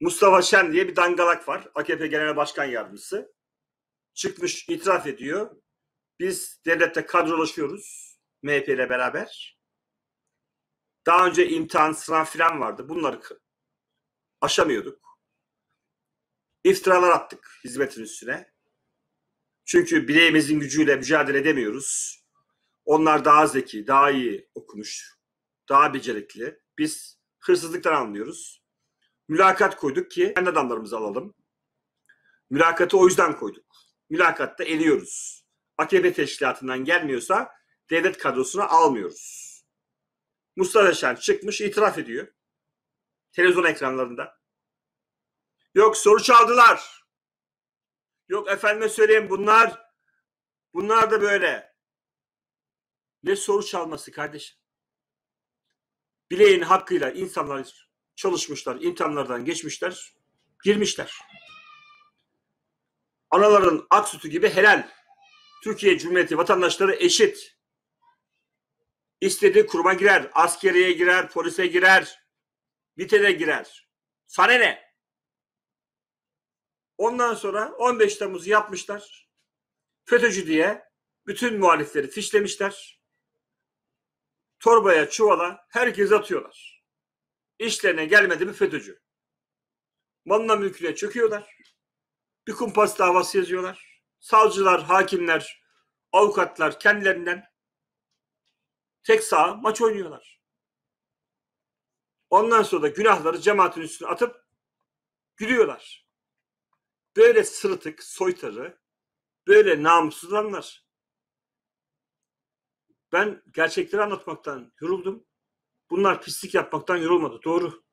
Mustafa Şen diye bir dangalak var. AKP Genel Başkan Yardımcısı. Çıkmış itiraf ediyor. Biz devlette kadrolaşıyoruz. MHP ile beraber. Daha önce imtihan sınav filan vardı. Bunları aşamıyorduk. İftiralar attık hizmetin üstüne. Çünkü bileğimizin gücüyle mücadele edemiyoruz. Onlar daha zeki, daha iyi okumuş, daha becerikli. Biz hırsızlıktan anlıyoruz mülakat koyduk ki kendi adamlarımızı alalım. Mülakatı o yüzden koyduk. Mülakatta eliyoruz. AKP teşkilatından gelmiyorsa devlet kadrosuna almıyoruz. Mustafa Şen çıkmış itiraf ediyor. Televizyon ekranlarında. Yok soru çaldılar. Yok efendime söyleyeyim bunlar bunlar da böyle. Ne soru çalması kardeşim? Bileğin hakkıyla insanlar çalışmışlar, imtihanlardan geçmişler, girmişler. Anaların ak sütü gibi helal. Türkiye Cumhuriyeti vatandaşları eşit. İstediği kuruma girer, askeriye girer, polise girer, vitede girer. Sana ne? Ondan sonra 15 Temmuz'u yapmışlar. FETÖ'cü diye bütün muhalifleri fişlemişler. Torbaya, çuvala herkes atıyorlar. İşlerine gelmedi mi FETÖ'cü. manla mülküne çöküyorlar. Bir kumpas davası yazıyorlar. Savcılar, hakimler, avukatlar kendilerinden tek sağa maç oynuyorlar. Ondan sonra da günahları cemaatin üstüne atıp gülüyorlar. Böyle sırıtık, soytarı, böyle namussuz Ben gerçekleri anlatmaktan yoruldum. Bunlar pislik yapmaktan yorulmadı. Doğru.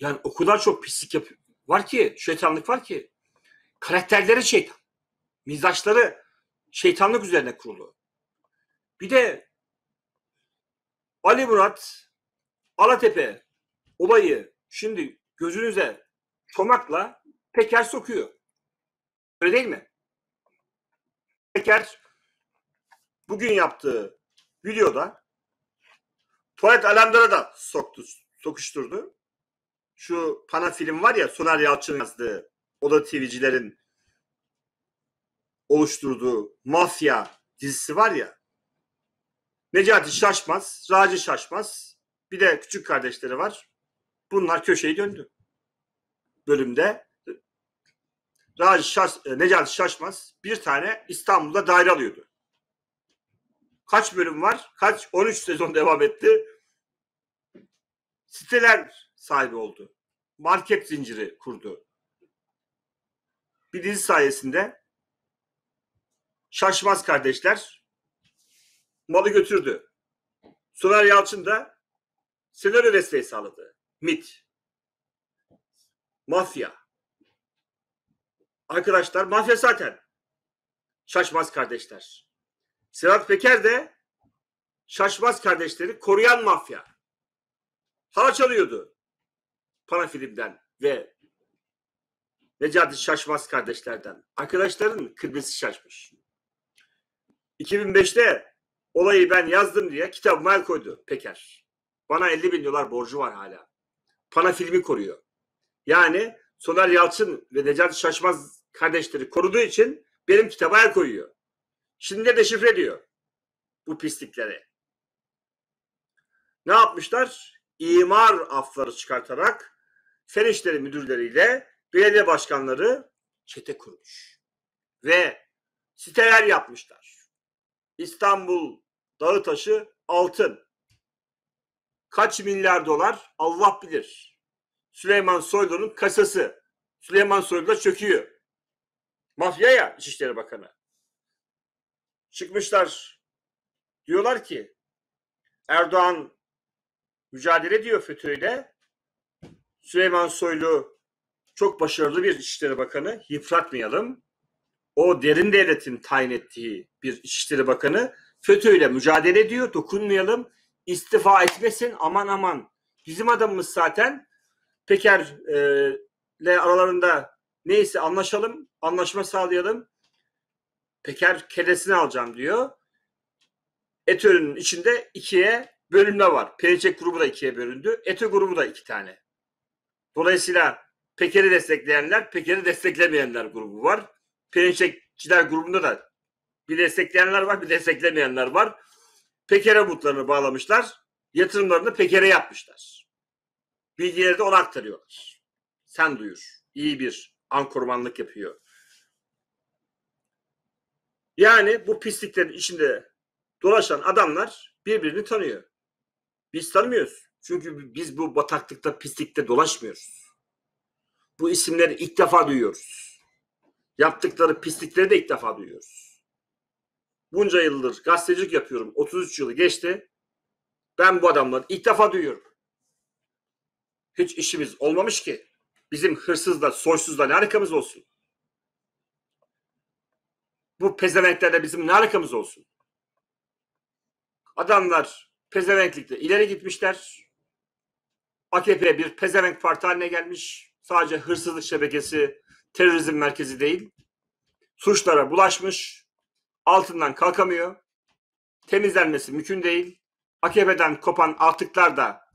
Yani o kadar çok pislik yap var ki, şeytanlık var ki. Karakterleri şeytan. Mizaçları şeytanlık üzerine kurulu. Bir de Ali Murat Alatepe olayı şimdi gözünüze çomakla Peker sokuyor. Öyle değil mi? Peker bugün yaptığı videoda Tuvalet alarmlara da soktu, sokuşturdu. Şu Pana film var ya Soner Yalçın'ın yazdığı Oda TV'cilerin oluşturduğu mafya dizisi var ya. Necati Şaşmaz, Raci Şaşmaz bir de küçük kardeşleri var. Bunlar köşeyi döndü. Bölümde Raci Şaş, Necati Şaşmaz bir tane İstanbul'da daire alıyordu kaç bölüm var? Kaç 13 sezon devam etti. Siteler sahibi oldu. Market zinciri kurdu. Bir dizi sayesinde Şaşmaz kardeşler malı götürdü. Soner Yalçın da senaryo desteği sağladı. MIT. Mafya. Arkadaşlar mafya zaten. Şaşmaz kardeşler. Sedat Peker de Şaşmaz kardeşleri koruyan mafya. Haraç alıyordu. Panafilm'den ve Necati Şaşmaz kardeşlerden. Arkadaşların kırmızı şaşmış. 2005'te olayı ben yazdım diye kitabıma el koydu Peker. Bana 50 bin dolar borcu var hala. Pana filmi koruyor. Yani Soner Yalçın ve Necati Şaşmaz kardeşleri koruduğu için benim kitaba el koyuyor. Şimdi de deşifre diyor bu pislikleri. Ne yapmışlar? İmar afları çıkartarak fen işleri müdürleriyle belediye başkanları çete kurmuş. Ve siteler yapmışlar. İstanbul dağı taşı altın. Kaç milyar dolar Allah bilir. Süleyman Soylu'nun kasası. Süleyman Soylu da çöküyor. Mafya ya İçişleri Bakanı çıkmışlar. Diyorlar ki Erdoğan mücadele diyor FETÖ'yle. Süleyman Soylu çok başarılı bir İçişleri Bakanı. Yıpratmayalım. O derin devletin tayin ettiği bir İçişleri Bakanı. FETÖ'yle mücadele ediyor. Dokunmayalım. İstifa etmesin. Aman aman. Bizim adamımız zaten Peker'le e, aralarında neyse anlaşalım. Anlaşma sağlayalım. Peker kelesini alacağım diyor. Etöl'ün içinde ikiye bölünme var. PCK grubu da ikiye bölündü. ETÖ grubu da iki tane. Dolayısıyla Peker'i destekleyenler, Peker'i desteklemeyenler grubu var. Perinçekçiler grubunda da bir destekleyenler var, bir desteklemeyenler var. Peker'e mutlarını bağlamışlar. Yatırımlarını Peker'e yapmışlar. Bilgileri de ona aktarıyorlar. Sen duyur. İyi bir ankormanlık yapıyor. Yani bu pisliklerin içinde dolaşan adamlar birbirini tanıyor. Biz tanımıyoruz. Çünkü biz bu bataklıkta, pislikte dolaşmıyoruz. Bu isimleri ilk defa duyuyoruz. Yaptıkları pislikleri de ilk defa duyuyoruz. Bunca yıldır gazetecilik yapıyorum. 33 yılı geçti. Ben bu adamları ilk defa duyuyorum. Hiç işimiz olmamış ki. Bizim hırsızla, soysuzla ne alakamız olsun? bu pezevenklerle bizim ne alakamız olsun? Adamlar pezevenklikte ileri gitmişler. AKP bir pezevenk parti haline gelmiş. Sadece hırsızlık şebekesi, terörizm merkezi değil. Suçlara bulaşmış. Altından kalkamıyor. Temizlenmesi mümkün değil. AKP'den kopan artıklar da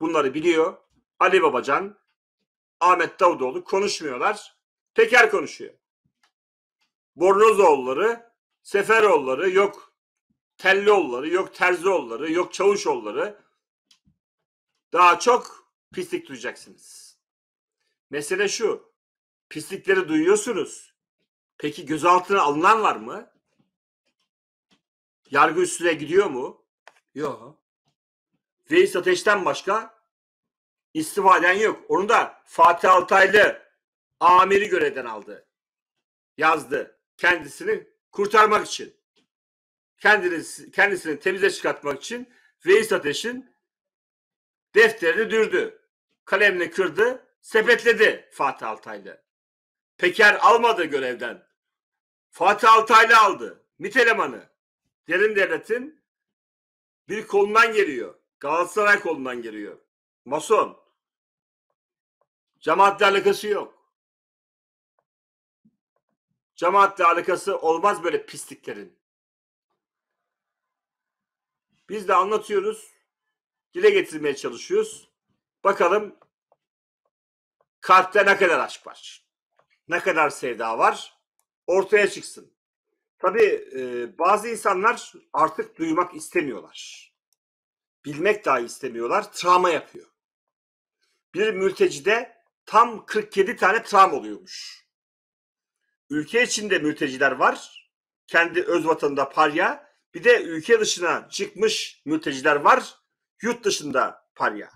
bunları biliyor. Ali Babacan, Ahmet Davutoğlu konuşmuyorlar. Peker konuşuyor. Bornozoğulları, Seferoğulları, yok Tellioğulları, yok Terzioğulları, yok Çavuşoğulları daha çok pislik duyacaksınız. Mesele şu. Pislikleri duyuyorsunuz. Peki gözaltına alınan var mı? Yargı üstüne gidiyor mu? Yok. Reis Ateş'ten başka istifaden yok. Onu da Fatih Altaylı amiri görevden aldı. Yazdı kendisini kurtarmak için. Kendini, kendisini temize çıkartmak için Veys Ateş'in defterini dürdü. Kalemle kırdı, sepetledi Fatih Altaylı. Peker almadı görevden. Fatih Altaylı aldı. MİT elemanı. Derin devletin bir kolundan geliyor. Galatasaray kolundan geliyor. Mason. Cemaatle alakası yok. Cemaatle alakası olmaz böyle pisliklerin. Biz de anlatıyoruz. Dile getirmeye çalışıyoruz. Bakalım kalpte ne kadar aşk var? Ne kadar sevda var? Ortaya çıksın. Tabii e, bazı insanlar artık duymak istemiyorlar. Bilmek daha istemiyorlar. Travma yapıyor. Bir mültecide tam 47 tane travma oluyormuş ülke içinde mülteciler var. Kendi öz vatanında parya. Bir de ülke dışına çıkmış mülteciler var. Yurt dışında parya.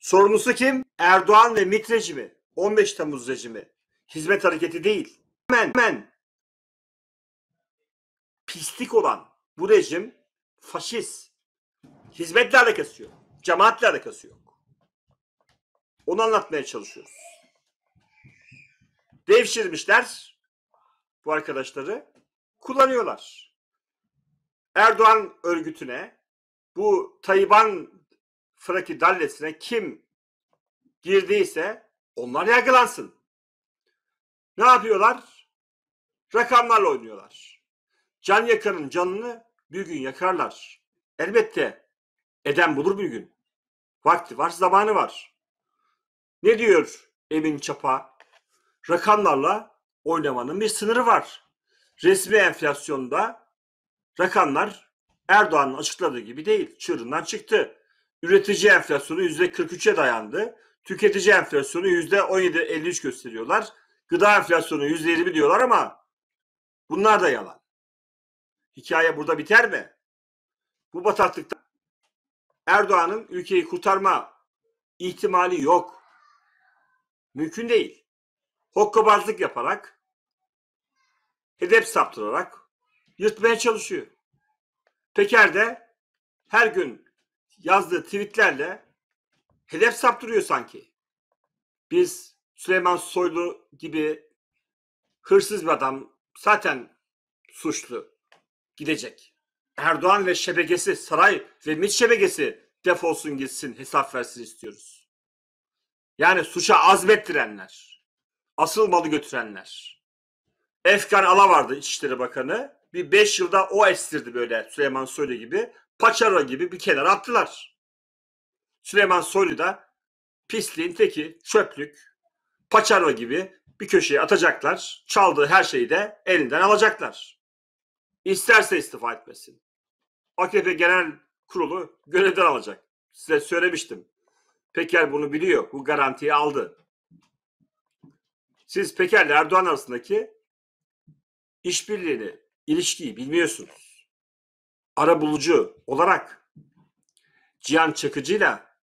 Sorumlusu kim? Erdoğan ve MİT rejimi. 15 Temmuz rejimi. Hizmet hareketi değil. Hemen, hemen pislik olan bu rejim faşist. Hizmetle alakası yok. Cemaatle alakası yok. Onu anlatmaya çalışıyoruz devşirmişler bu arkadaşları kullanıyorlar. Erdoğan örgütüne bu Tayyiban Fraki dallesine kim girdiyse onlar yargılansın. Ne yapıyorlar? Rakamlarla oynuyorlar. Can yakarın canını bir gün yakarlar. Elbette eden bulur bir gün. Vakti var, zamanı var. Ne diyor Emin Çapa rakamlarla oynamanın bir sınırı var. Resmi enflasyonda rakamlar Erdoğan'ın açıkladığı gibi değil. Çığırından çıktı. Üretici enflasyonu yüzde %43'e dayandı. Tüketici enflasyonu yüzde %17-53 gösteriyorlar. Gıda enflasyonu yüzde %20 diyorlar ama bunlar da yalan. Hikaye burada biter mi? Bu bataklıkta Erdoğan'ın ülkeyi kurtarma ihtimali yok. Mümkün değil hokkabazlık yaparak, hedef saptırarak yırtmaya çalışıyor. Peker de her gün yazdığı tweetlerle hedef saptırıyor sanki. Biz Süleyman Soylu gibi hırsız bir adam zaten suçlu gidecek. Erdoğan ve şebekesi, saray ve MİT şebekesi defolsun gitsin hesap versin istiyoruz. Yani suça azmettirenler asıl malı götürenler. Efkan Ala vardı İçişleri Bakanı. Bir 5 yılda o estirdi böyle Süleyman Soylu gibi. Paçara gibi bir kenara attılar. Süleyman Soylu da pisliğin teki, çöplük, Paçarla gibi bir köşeye atacaklar. Çaldığı her şeyi de elinden alacaklar. İsterse istifa etmesin. AKP Genel Kurulu görevden alacak. Size söylemiştim. Peker bunu biliyor. Bu garantiyi aldı. Siz Peker'le Erdoğan arasındaki işbirliğini, ilişkiyi bilmiyorsunuz. Ara bulucu olarak Cihan Çakıcı'yla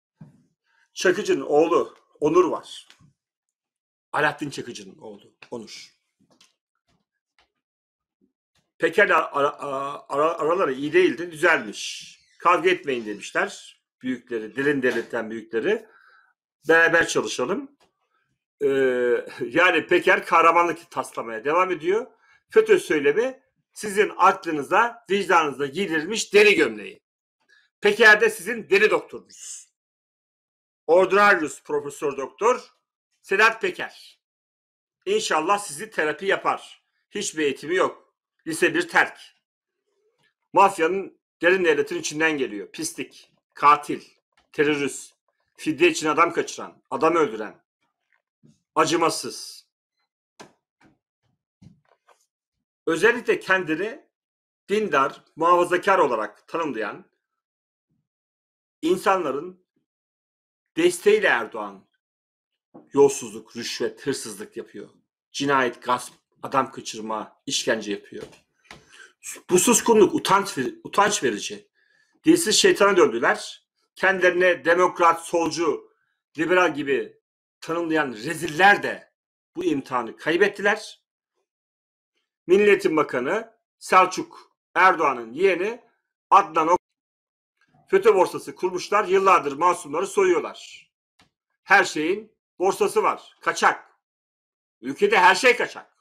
Çakıcı'nın oğlu Onur var. Alaaddin Çakıcı'nın oğlu Onur. Peker'le ara, ara, araları iyi değildi, düzelmiş. Kavga etmeyin demişler. Büyükleri, dilin devletten büyükleri. Beraber çalışalım. Ee, yani Peker kahramanlık taslamaya devam ediyor. FETÖ söylemi sizin aklınıza, vicdanınıza giydirilmiş deri gömleği. Peker de sizin deri doktorunuz. Ordinarius Profesör Doktor Sedat Peker. İnşallah sizi terapi yapar. Hiçbir eğitimi yok. Lise bir terk. Mafyanın derin devletin içinden geliyor. Pislik, katil, terörist, fidye için adam kaçıran, adam öldüren, acımasız. Özellikle kendini dindar, muhafazakar olarak tanımlayan insanların desteğiyle Erdoğan yolsuzluk, rüşvet, hırsızlık yapıyor. Cinayet, gasp, adam kaçırma, işkence yapıyor. Bu suskunluk utanç, utanç verici. Dilsiz şeytana döndüler. Kendilerine demokrat, solcu, liberal gibi tanımlayan reziller de bu imtihanı kaybettiler. Milletin Bakanı Selçuk Erdoğan'ın yeğeni Adnan Ok FETÖ borsası kurmuşlar. Yıllardır masumları soyuyorlar. Her şeyin borsası var. Kaçak. Ülkede her şey kaçak.